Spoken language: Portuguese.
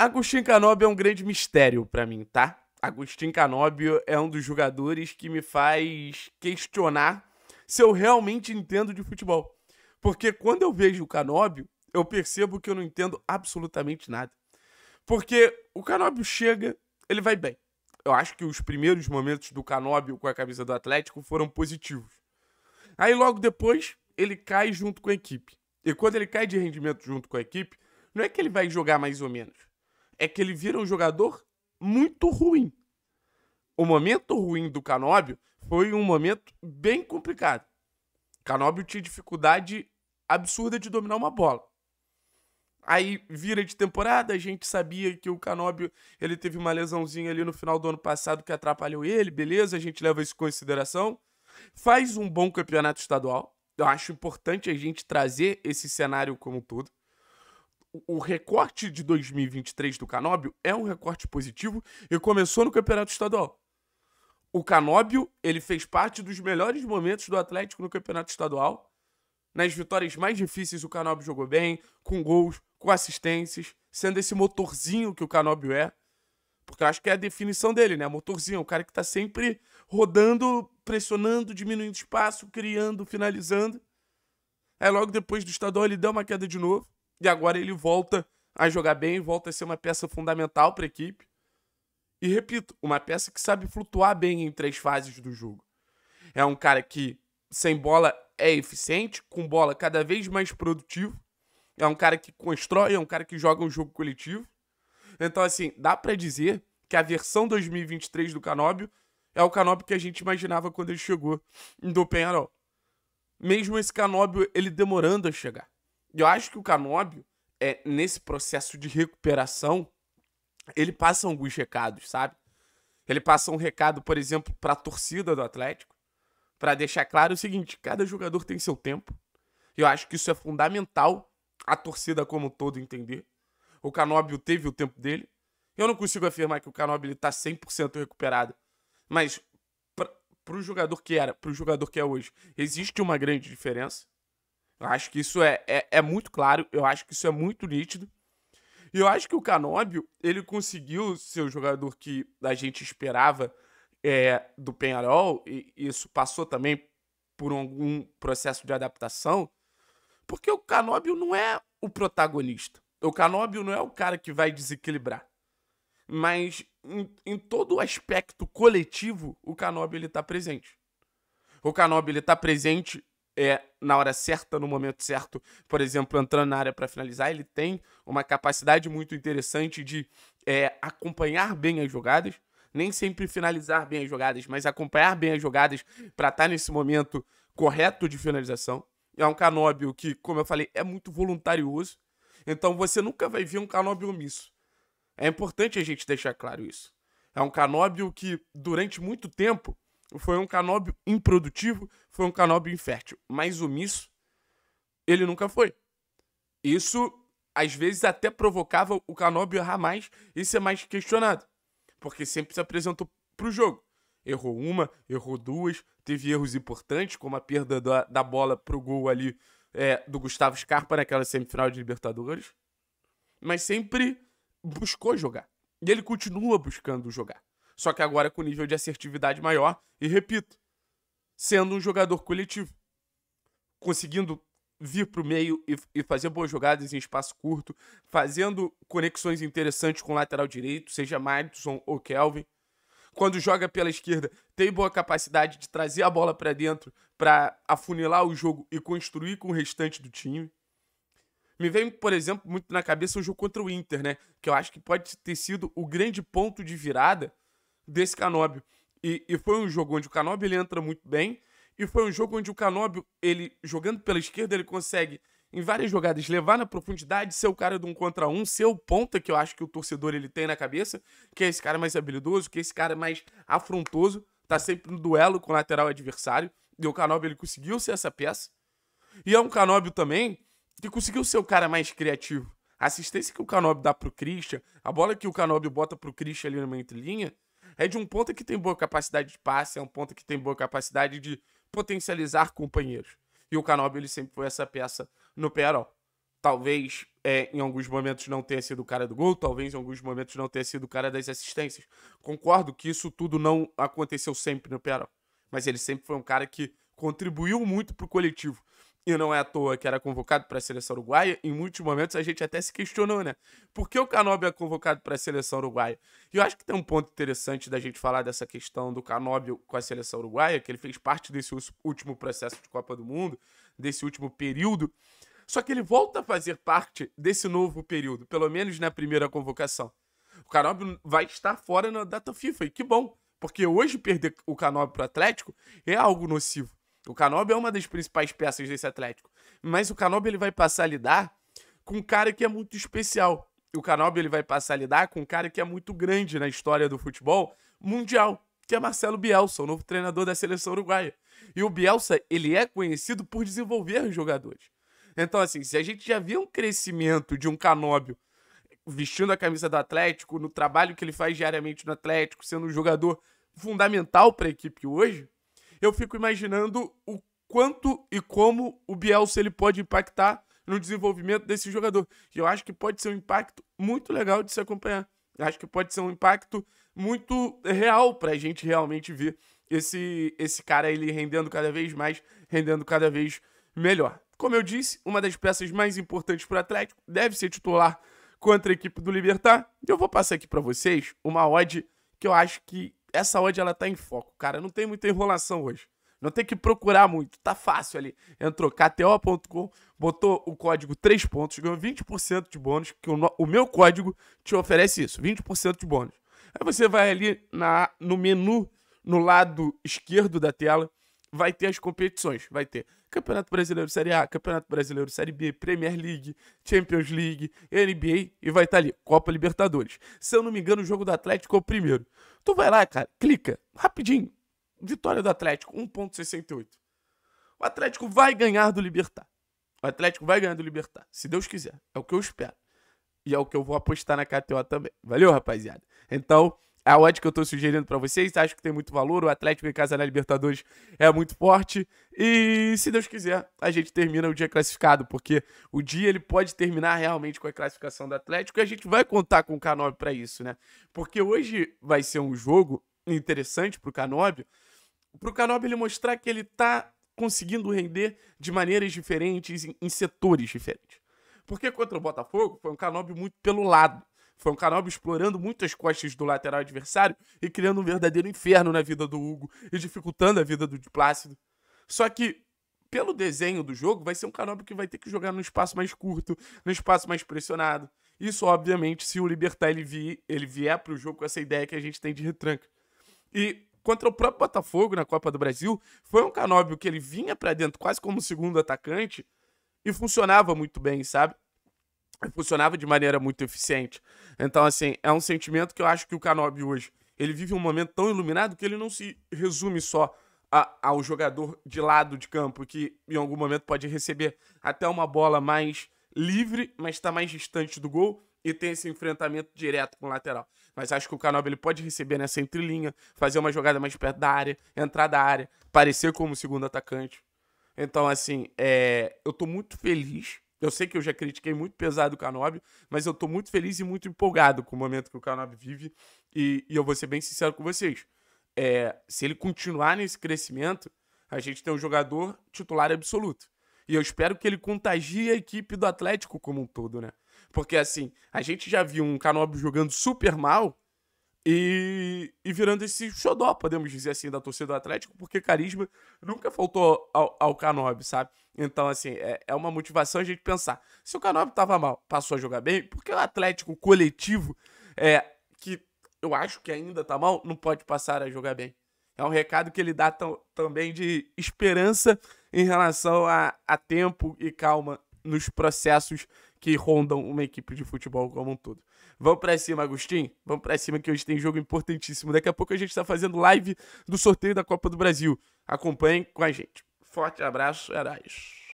Agostinho Canobio é um grande mistério para mim, tá? Agostinho Canobio é um dos jogadores que me faz questionar se eu realmente entendo de futebol. Porque quando eu vejo o Canobio, eu percebo que eu não entendo absolutamente nada. Porque o Canobio chega, ele vai bem. Eu acho que os primeiros momentos do Canobio com a camisa do Atlético foram positivos. Aí logo depois, ele cai junto com a equipe. E quando ele cai de rendimento junto com a equipe, não é que ele vai jogar mais ou menos é que ele vira um jogador muito ruim. O momento ruim do Canóbio foi um momento bem complicado. Canóbio tinha dificuldade absurda de dominar uma bola. Aí vira de temporada, a gente sabia que o Canóbio, ele teve uma lesãozinha ali no final do ano passado que atrapalhou ele, beleza, a gente leva isso em consideração. Faz um bom campeonato estadual. Eu acho importante a gente trazer esse cenário como um todo o recorte de 2023 do Canóbio é um recorte positivo e começou no Campeonato Estadual. O Canóbio, ele fez parte dos melhores momentos do Atlético no Campeonato Estadual. Nas vitórias mais difíceis, o Canóbio jogou bem, com gols, com assistências, sendo esse motorzinho que o Canóbio é. Porque eu acho que é a definição dele, né? Motorzinho, o cara que tá sempre rodando, pressionando, diminuindo espaço, criando, finalizando. Aí logo depois do estadual ele deu uma queda de novo. E agora ele volta a jogar bem, volta a ser uma peça fundamental para a equipe. E repito, uma peça que sabe flutuar bem entre as fases do jogo. É um cara que sem bola é eficiente, com bola cada vez mais produtivo. É um cara que constrói, é um cara que joga um jogo coletivo. Então, assim, dá para dizer que a versão 2023 do Canóbio é o Canóbio que a gente imaginava quando ele chegou do Penharol. Mesmo esse Canóbio, ele demorando a chegar. Eu acho que o Canóbio, é, nesse processo de recuperação, ele passa alguns recados, sabe? Ele passa um recado, por exemplo, para a torcida do Atlético, para deixar claro o seguinte: cada jogador tem seu tempo. Eu acho que isso é fundamental a torcida como um todo entender. O Canóbio teve o tempo dele. Eu não consigo afirmar que o Canóbio está 100% recuperado, mas para o jogador que era, para o jogador que é hoje, existe uma grande diferença. Eu acho que isso é, é, é muito claro, eu acho que isso é muito nítido. E eu acho que o Canóbio, ele conseguiu ser o jogador que a gente esperava é, do Penharol, e isso passou também por algum processo de adaptação, porque o Canóbio não é o protagonista. O Canóbio não é o cara que vai desequilibrar. Mas em, em todo o aspecto coletivo, o Canóbio ele está presente. O Canóbio ele tá presente é, na hora certa, no momento certo, por exemplo, entrando na área para finalizar. Ele tem uma capacidade muito interessante de é, acompanhar bem as jogadas, nem sempre finalizar bem as jogadas, mas acompanhar bem as jogadas para estar tá nesse momento correto de finalização. É um Canóbio que, como eu falei, é muito voluntarioso, então você nunca vai ver um Canóbio omisso. É importante a gente deixar claro isso. É um Canóbio que, durante muito tempo, foi um Canóbio improdutivo, foi um Canóbio infértil. Mas omisso, ele nunca foi. Isso, às vezes, até provocava o Canóbio errar mais e ser mais questionado. Porque sempre se apresentou pro jogo. Errou uma, errou duas, teve erros importantes, como a perda da, da bola pro gol ali é, do Gustavo Scarpa naquela semifinal de Libertadores. Mas sempre buscou jogar. E ele continua buscando jogar só que agora é com nível de assertividade maior e, repito, sendo um jogador coletivo, conseguindo vir para o meio e, e, fazer boas jogadas em espaço curto, fazendo conexões interessantes com o lateral direito, seja Madison ou Kelvin. Quando joga pela esquerda, tem boa capacidade de trazer a bola para dentro para afunilar o jogo e construir com o restante do time. Me vem, por exemplo, muito na cabeça o jogo contra o Inter, né? Que eu acho que pode ter sido o grande ponto de virada desse Canóbio. E, e foi um jogo onde o Canóbio ele entra muito bem, e foi um jogo onde o Canóbio, ele jogando pela esquerda, ele consegue em várias jogadas levar na profundidade, ser o cara de um contra um, ser o ponta que eu acho que o torcedor ele tem na cabeça, que é esse cara mais habilidoso, que é esse cara mais afrontoso, tá sempre no duelo com o lateral adversário. E o Canóbio ele conseguiu ser essa peça. E é um Canóbio também que conseguiu ser o cara mais criativo. A assistência que o Canóbio dá pro Christian, a bola que o Canóbio bota pro Christian ali na entrelinha, linha é de um ponta que tem boa capacidade de passe, é um ponta que tem boa capacidade de potencializar companheiros. E o Canobi, ele sempre foi essa peça no Penarol. Talvez é, em alguns momentos não tenha sido o cara do gol, talvez em alguns momentos não tenha sido o cara das assistências. Concordo que isso tudo não aconteceu sempre no Penarol. Mas ele sempre foi um cara que contribuiu muito para o coletivo e não é à toa que era convocado para a seleção uruguaia, em muitos momentos a gente até se questionou, né? Por que o Canóbio é convocado para a seleção uruguaia? E eu acho que tem um ponto interessante da gente falar dessa questão do Canóbio com a seleção uruguaia, que ele fez parte desse último processo de Copa do Mundo, desse último período. Só que ele volta a fazer parte desse novo período, pelo menos na primeira convocação. O Canóbio vai estar fora na data FIFA, e que bom, porque hoje perder o Canóbio para o Atlético é algo nocivo. O Canobi é uma das principais peças desse Atlético. Mas o Canobi ele vai passar a lidar com um cara que é muito especial. O Canobi ele vai passar a lidar com um cara que é muito grande na história do futebol mundial, que é Marcelo Bielsa, o novo treinador da seleção uruguaia. E o Bielsa, ele é conhecido por desenvolver os jogadores. Então, assim, se a gente já via um crescimento de um Canóbio vestindo a camisa do Atlético, no trabalho que ele faz diariamente no Atlético, sendo um jogador fundamental para a equipe hoje, eu fico imaginando o quanto e como o Bielsa ele pode impactar no desenvolvimento desse jogador. E eu acho que pode ser um impacto muito legal de se acompanhar. Eu acho que pode ser um impacto muito real para a gente realmente ver esse, esse cara ele rendendo cada vez mais, rendendo cada vez melhor. Como eu disse, uma das peças mais importantes para o Atlético deve ser titular contra a equipe do Libertar. eu vou passar aqui para vocês uma odd que eu acho que essa odd ela tá em foco, cara. Não tem muita enrolação hoje. Não tem que procurar muito, tá fácil ali. Entrou KTO.com, botou o código 3 pontos, ganhou 20% de bônus, que o, o, meu código te oferece isso, 20% de bônus. Aí você vai ali na, no menu, no lado esquerdo da tela, vai ter as competições. Vai ter Campeonato Brasileiro Série A, Campeonato Brasileiro Série B, Premier League, Champions League, NBA e vai estar tá ali, Copa Libertadores. Se eu não me engano, o jogo do Atlético é o primeiro. Tu vai lá, cara, clica, rapidinho. Vitória do Atlético, 1.68. O Atlético vai ganhar do Libertar. O Atlético vai ganhar do Libertar, se Deus quiser. É o que eu espero. E é o que eu vou apostar na KTO também. Valeu, rapaziada. Então, a odd que eu estou sugerindo para vocês. Acho que tem muito valor. O Atlético em casa na Libertadores é muito forte. E se Deus quiser, a gente termina o dia classificado, porque o dia ele pode terminar realmente com a classificação do Atlético e a gente vai contar com o Canob para isso, né? Porque hoje vai ser um jogo interessante para o Canob, para o Canob ele mostrar que ele está conseguindo render de maneiras diferentes, em, setores diferentes. Porque contra o Botafogo foi um Canob muito pelo lado. Foi um Canóbio explorando muitas costas do lateral adversário e criando um verdadeiro inferno na vida do Hugo e dificultando a vida do Di Plácido. Só que, pelo desenho do jogo, vai ser um Canóbio que vai ter que jogar num espaço mais curto, num espaço mais pressionado. Isso, obviamente, se o Libertar ele, ele vier para o jogo com essa ideia que a gente tem de retranca. E contra o próprio Botafogo na Copa do Brasil, foi um Canóbio que ele vinha para dentro quase como segundo atacante e funcionava muito bem, sabe? funcionava de maneira muito eficiente. Então, assim, é um sentimento que eu acho que o Kanobi hoje, ele vive um momento tão iluminado que ele não se resume só a, ao jogador de lado de campo, que em algum momento pode receber até uma bola mais livre, mas está mais distante do gol e tem esse enfrentamento direto com o lateral. Mas acho que o Kanobi ele pode receber nessa entrelinha, fazer uma jogada mais perto da área, entrar da área, parecer como segundo atacante. Então, assim, é, eu estou muito feliz eu sei que eu já critiquei muito pesado o Canóbio, mas eu tô muito feliz e muito empolgado com o momento que o Canóbio vive. E, e eu vou ser bem sincero com vocês. É, se ele continuar nesse crescimento, a gente tem um jogador titular absoluto. E eu espero que ele contagie a equipe do Atlético como um todo, né? Porque assim, a gente já viu um Canóbio jogando super mal e, e virando esse xodó, podemos dizer assim, da torcida do Atlético, porque carisma nunca faltou ao, ao Canob, sabe? Então, assim, é, é uma motivação a gente pensar. Se o Canob tava mal, passou a jogar bem, porque o Atlético coletivo, é, que eu acho que ainda tá mal, não pode passar a jogar bem. É um recado que ele dá também de esperança em relação a, a tempo e calma nos processos que rondam uma equipe de futebol como um todo. Vamos pra cima, Agostinho. Vamos pra cima que hoje tem jogo importantíssimo. Daqui a pouco a gente tá fazendo live do sorteio da Copa do Brasil. Acompanhem com a gente. Forte abraço, é